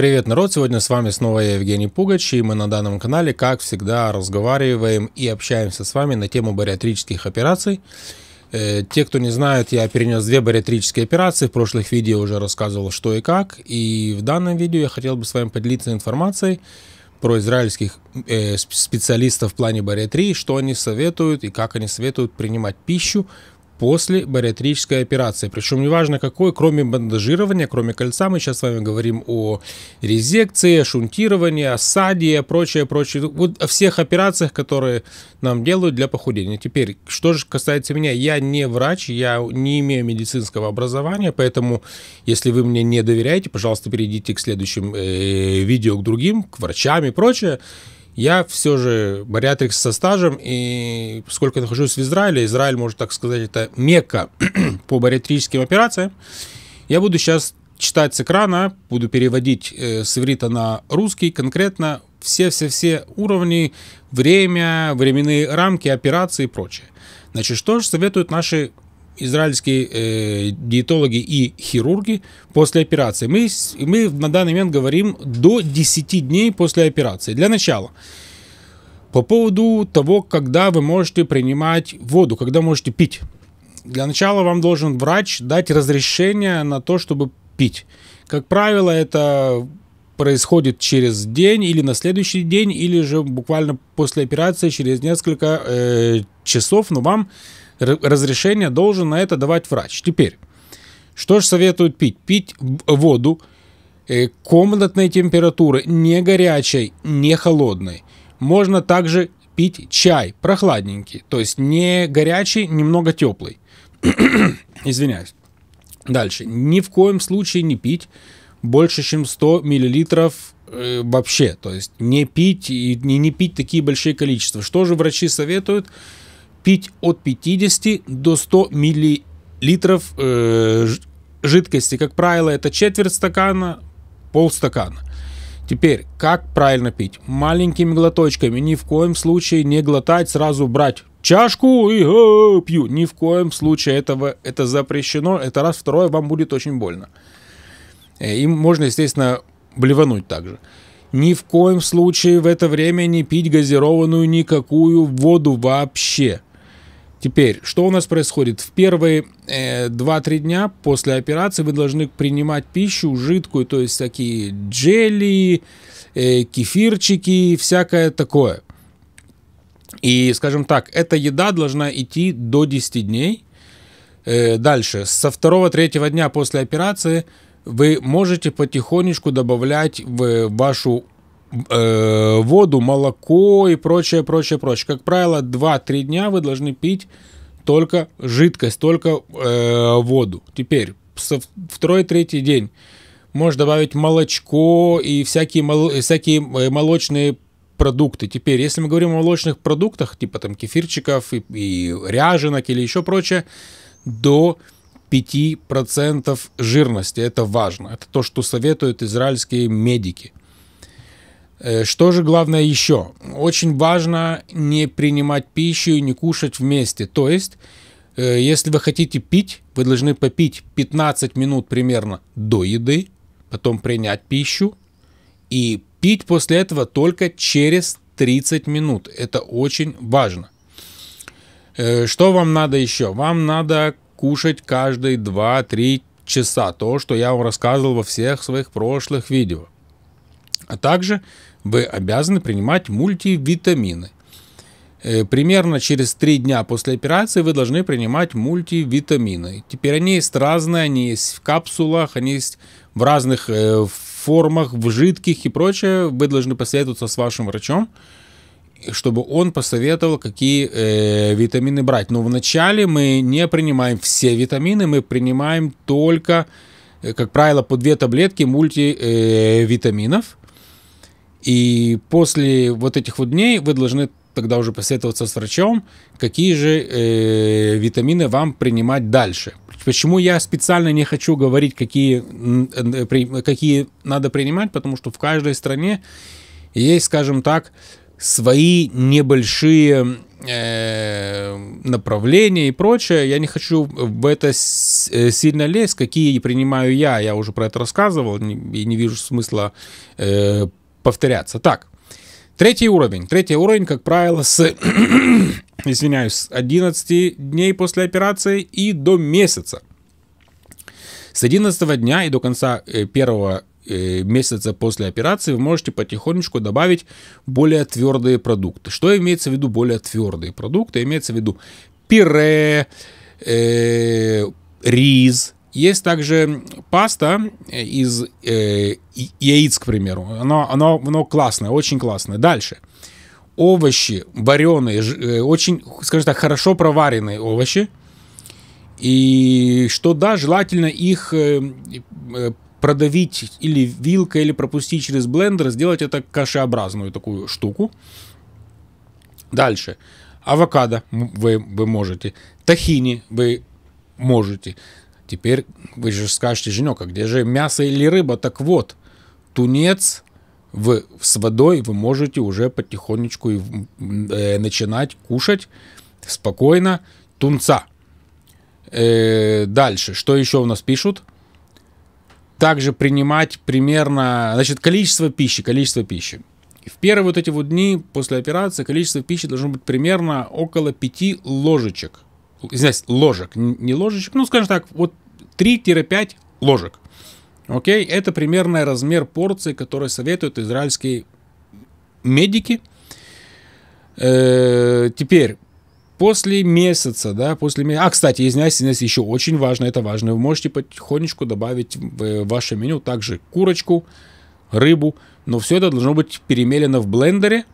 Привет, народ! Сегодня с вами снова я, Евгений Пугач, и мы на данном канале, как всегда, разговариваем и общаемся с вами на тему бариатрических операций. Э, те, кто не знает, я перенес две бариатрические операции, в прошлых видео уже рассказывал, что и как, и в данном видео я хотел бы с вами поделиться информацией про израильских э, специалистов в плане бариатрии, что они советуют и как они советуют принимать пищу после бариатрической операции. Причем неважно какой, кроме бандажирования, кроме кольца, мы сейчас с вами говорим о резекции, шунтировании, осаде, прочее, прочее. Вот о всех операциях, которые нам делают для похудения. Теперь, что же касается меня, я не врач, я не имею медицинского образования, поэтому, если вы мне не доверяете, пожалуйста, перейдите к следующим э, видео, к другим, к врачам и прочее. Я все же бариатрикс со стажем, и поскольку я нахожусь в Израиле, Израиль, можно так сказать, это мекка по бариатрическим операциям, я буду сейчас читать с экрана, буду переводить э, с иврита на русский конкретно все-все-все уровни, время, временные рамки, операции и прочее. Значит, что же советуют наши израильские э, диетологи и хирурги после операции. Мы, мы на данный момент говорим до 10 дней после операции. Для начала. По поводу того, когда вы можете принимать воду, когда можете пить. Для начала вам должен врач дать разрешение на то, чтобы пить. Как правило, это происходит через день или на следующий день, или же буквально после операции через несколько э, часов, но вам разрешение должен на это давать врач. Теперь, что же советуют пить? Пить воду э, комнатной температуры, не горячей, не холодной. Можно также пить чай прохладненький, то есть не горячий, немного теплый. Извиняюсь. Дальше. Ни в коем случае не пить больше, чем 100 миллилитров э, вообще. То есть не пить и не, не пить такие большие количества. Что же врачи советуют? пить от 50 до 100 миллилитров э, жидкости. Как правило, это четверть стакана, полстакана. Теперь, как правильно пить? Маленькими глоточками. Ни в коем случае не глотать, сразу брать чашку и о, э, пью. Ни в коем случае этого это запрещено. Это раз, второе, вам будет очень больно. Э, им можно, естественно, блевануть также. Ни в коем случае в это время не пить газированную никакую воду вообще. Теперь, что у нас происходит? В первые э, 2-3 дня после операции вы должны принимать пищу жидкую, то есть такие джели, э, кефирчики, всякое такое. И, скажем так, эта еда должна идти до 10 дней. Э, дальше, со 2-3 дня после операции вы можете потихонечку добавлять в вашу э, воду, молоко и прочее, прочее, прочее. Как правило, 2-3 дня вы должны пить только жидкость, только э, воду. Теперь, второй-третий день можешь добавить молочко и всякие, мол, всякие э, молочные продукты. Теперь, если мы говорим о молочных продуктах, типа там кефирчиков и, и ряженок или еще прочее, до 5% жирности. Это важно. Это то, что советуют израильские медики – Э, что же главное еще? Очень важно не принимать пищу и не кушать вместе. То есть, э, если вы хотите пить, вы должны попить 15 минут примерно до еды, потом принять пищу и пить после этого только через 30 минут. Это очень важно. Э, что вам надо еще? Вам надо кушать каждые 2-3 часа. То, что я вам рассказывал во всех своих прошлых видео – а также вы обязаны принимать мультивитамины. Э, примерно через 3 дня после операции вы должны принимать мультивитамины. Теперь они есть разные, они есть в капсулах, они есть в разных э, формах, в жидких и прочее. Вы должны посоветоваться с вашим врачом, чтобы он посоветовал, какие э, витамины брать. Но вначале мы не принимаем все витамины, мы принимаем только, э, как правило, по две таблетки мультивитаминов. И после вот этих вот дней вы должны тогда уже посоветоваться с врачом, какие же э, витамины вам принимать дальше. Почему я специально не хочу говорить, какие, э, какие надо принимать, потому что в каждой стране есть, скажем так, свои небольшие э, направления и прочее. Я не хочу в это э, сильно лезть, какие принимаю я. Я уже про это рассказывал и не вижу смысла э, повторяться. Так, третий уровень. Третий уровень, как правило, с, извиняюсь, с 11 дней после операции и до месяца. С 11 дня и до конца э, первого э, месяца после операции вы можете потихонечку добавить более твердые продукты. Что имеется в виду более твердые продукты? Имеется в виду пире, э, риз, есть также паста из э, яиц, к примеру. Оно, оно, оно классное, очень классное. Дальше. Овощи вареные, э, очень, скажем так, хорошо проваренные овощи. И что да, желательно их э, э, продавить или вилкой, или пропустить через блендер, сделать это кашеобразную такую штуку. Дальше. Авокадо вы, вы можете. Тахини вы можете. Теперь вы же скажете, Женек, а где же мясо или рыба? Так вот, тунец вы, с водой вы можете уже потихонечку э, начинать кушать спокойно тунца. Э, дальше, что еще у нас пишут? Также принимать примерно, значит, количество пищи, количество пищи. В первые вот эти вот дни после операции количество пищи должно быть примерно около 5 ложечек. Извиняюсь, ложек, не ложечек, ну, скажем так, вот 3-5 ложек. Окей, это примерный размер порции, который советуют израильские медики. Э, теперь, после месяца, да, после месяца. А, кстати, извиняюсь, извиняюсь, еще очень важно, это важно. Вы можете потихонечку добавить в э, ваше меню также курочку, рыбу, но все это должно быть перемелено в блендере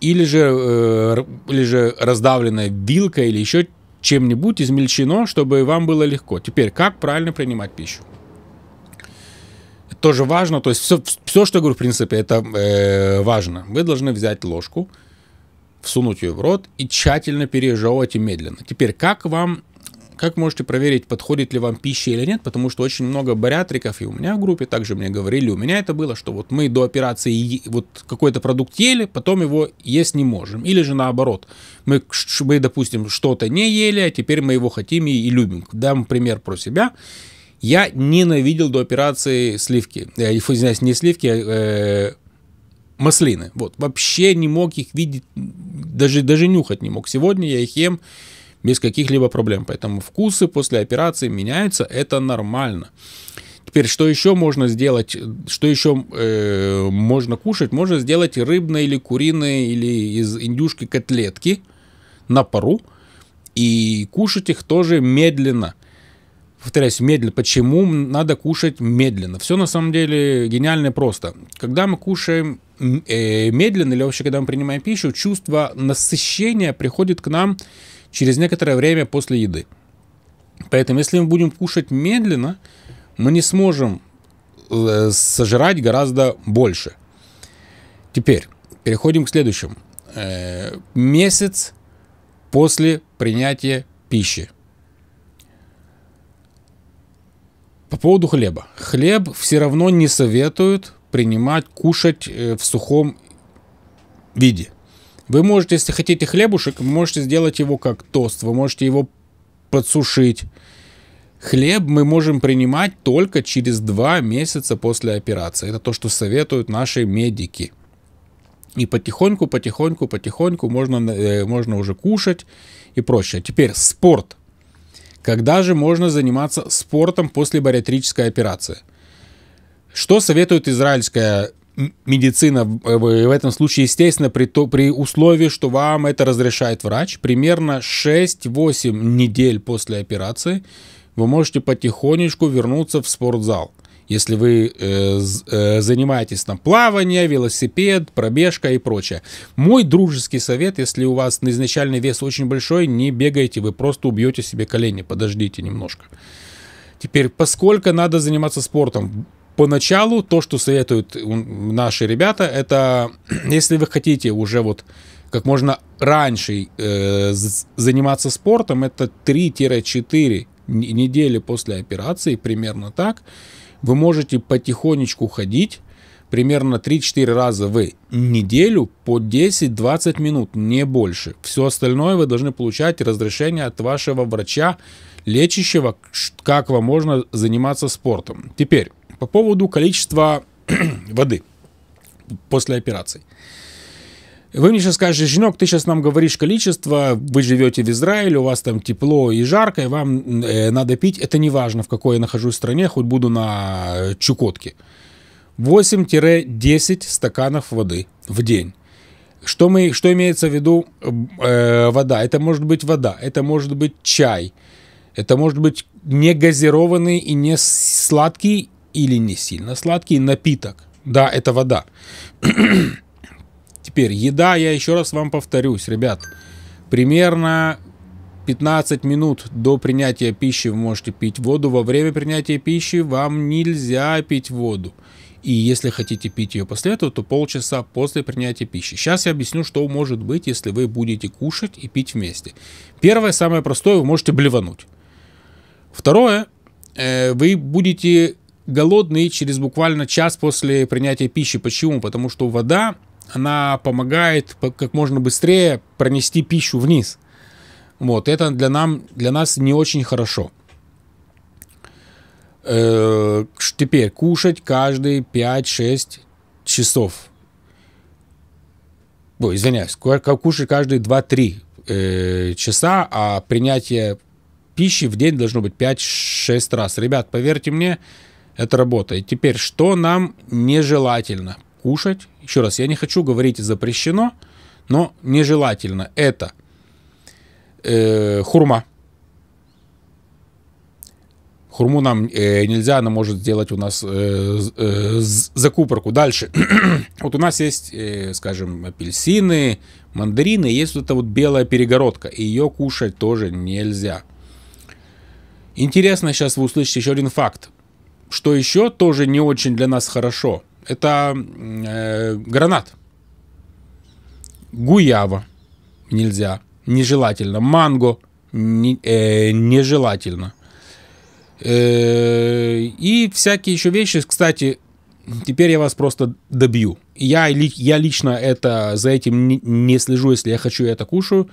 или же, э, или же раздавленное вилкой или еще чем-нибудь измельчено, чтобы вам было легко. Теперь, как правильно принимать пищу? Это тоже важно, то есть все, все что я говорю, в принципе, это э, важно. Вы должны взять ложку, всунуть ее в рот и тщательно пережевывать и медленно. Теперь, как вам как можете проверить, подходит ли вам пища или нет, потому что очень много бариатриков и у меня в группе также мне говорили, у меня это было, что вот мы до операции вот какой-то продукт ели, потом его есть не можем. Или же наоборот, мы, мы допустим, что-то не ели, а теперь мы его хотим и, и любим. Дам пример про себя. Я ненавидел до операции сливки, я э, извиняюсь, не сливки, а э, маслины. Вот, вообще не мог их видеть, даже, даже нюхать не мог. Сегодня я их ем, без каких-либо проблем. Поэтому вкусы после операции меняются, это нормально. Теперь, что еще можно сделать, что еще э, можно кушать? Можно сделать рыбные или куриные или из индюшки котлетки на пару и кушать их тоже медленно повторяюсь, медленно. Почему надо кушать медленно? Все на самом деле гениально просто. Когда мы кушаем э, медленно или вообще когда мы принимаем пищу, чувство насыщения приходит к нам через некоторое время после еды. Поэтому, если мы будем кушать медленно, мы не сможем э, сожрать гораздо больше. Теперь переходим к следующему. Э, месяц после принятия пищи. По поводу хлеба. Хлеб все равно не советуют принимать, кушать э, в сухом виде. Вы можете, если хотите хлебушек, вы можете сделать его как тост, вы можете его подсушить. Хлеб мы можем принимать только через два месяца после операции. Это то, что советуют наши медики. И потихоньку, потихоньку, потихоньку можно, э, можно уже кушать и прочее. Теперь спорт. Когда же можно заниматься спортом после бариатрической операции? Что советует израильская медицина э, в этом случае, естественно, при, то, при условии, что вам это разрешает врач, примерно 6-8 недель после операции вы можете потихонечку вернуться в спортзал. Если вы э, э, занимаетесь там плавание, велосипед, пробежка и прочее. Мой дружеский совет, если у вас изначальный вес очень большой, не бегайте, вы просто убьете себе колени, подождите немножко. Теперь, поскольку надо заниматься спортом, Поначалу то, что советуют наши ребята, это если вы хотите уже вот как можно раньше э, заниматься спортом, это 3-4 недели после операции, примерно так, вы можете потихонечку ходить, примерно 3-4 раза в неделю по 10-20 минут, не больше. Все остальное вы должны получать разрешение от вашего врача, лечащего, как вам можно заниматься спортом. Теперь, по поводу количества воды после операции. Вы мне сейчас скажете, Женек, ты сейчас нам говоришь количество, вы живете в Израиле, у вас там тепло и жарко, и вам э, надо пить. Это не важно, в какой я нахожусь стране, хоть буду на Чукотке. 8-10 стаканов воды в день. Что, мы, что имеется в виду э, вода? Это может быть вода, это может быть чай, это может быть не газированный и не сладкий или не сильно сладкий напиток. Да, это вода. Теперь еда, я еще раз вам повторюсь, ребят. Примерно 15 минут до принятия пищи вы можете пить воду. Во время принятия пищи вам нельзя пить воду. И если хотите пить ее после этого, то полчаса после принятия пищи. Сейчас я объясню, что может быть, если вы будете кушать и пить вместе. Первое, самое простое, вы можете блевануть. Второе, э, вы будете голодный через буквально час после принятия пищи. Почему? Потому что вода, она помогает как можно быстрее пронести пищу вниз. Вот, это для, нам, для нас не очень хорошо. Э -э теперь, кушать каждые 5-6 часов. Ой, извиняюсь, кушать каждые 2-3 э, часа, а принятие пищи в день должно быть 5-6 раз. Ребят, поверьте мне, это работает. Теперь, что нам нежелательно кушать? Еще раз, я не хочу говорить запрещено, но нежелательно. Это э, хурма. Хурму нам э, нельзя, она может сделать у нас э, э, закупорку. Дальше. вот у нас есть, э, скажем, апельсины, мандарины, есть вот эта вот белая перегородка. И ее кушать тоже нельзя. Интересно, сейчас вы услышите еще один факт что еще тоже не очень для нас хорошо, это э, гранат. Гуява нельзя, нежелательно. Манго не, э, нежелательно. Э, и всякие еще вещи, кстати, теперь я вас просто добью. Я, я лично это, за этим не, не слежу, если я хочу, я это кушаю.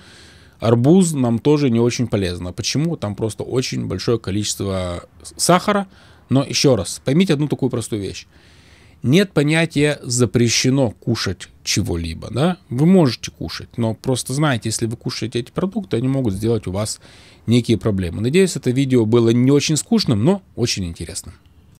Арбуз нам тоже не очень полезно. Почему? Там просто очень большое количество сахара, но еще раз, поймите одну такую простую вещь. Нет понятия запрещено кушать чего-либо, да? Вы можете кушать, но просто знайте, если вы кушаете эти продукты, они могут сделать у вас некие проблемы. Надеюсь, это видео было не очень скучным, но очень интересным.